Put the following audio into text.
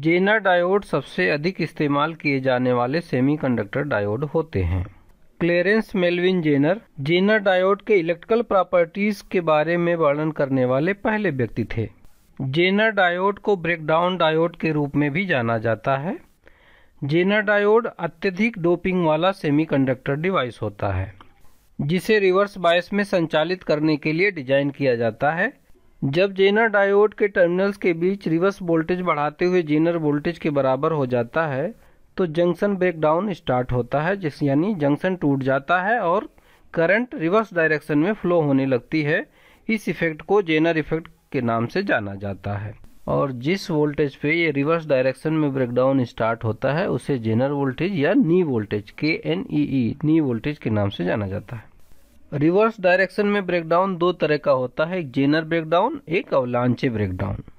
Jenner diode सबसे अधिक इस्तेमाल किए जाने वाले सेमीकंडक्टर डायोड होते हैं Clarence Melvin Zener Zener diode के इलेक्ट्रिकल प्रॉपर्टीज के बारे में वर्णन करने वाले पहले व्यक्ति थे जेनर डायोड को ब्रेकडाउन डायोड के रूप में भी जाना जाता है जेनर डायोड अत्यधिक डोपिंग वाला सेमीकंडक्टर डिवाइस होता है जिसे रिवर्स बायस में संचालित करने के लिए डिजाइन किया जाता है जब जेनर डायोड के टर्मिनल्स के बीच रिवर्स वोल्टेज बढ़ाते हुए जेनर वोल्टेज के बराबर हो जाता है तो जंक्शन ब्रेकडाउन स्टार्ट होता है जिस यानी जंक्शन टूट जाता है और करंट रिवर्स डायरेक्शन में फ्लो होने लगती है इस इफेक्ट को जेनर इफेक्ट के नाम से जाना जाता है और जिस वोल्टेज पे ये रिवर्स डायरेक्शन में ब्रेकडाउन स्टार्ट होता है उसे जेनर वोल्टेज या knee voltage K N E knee voltage के नाम से जाना जाता है रिवर्स डायरेक्शन में ब्रेकडाउन दो तरह का होता है एक जेनर ब्रेकडाउन एक अवलांचे ब्रेकडाउन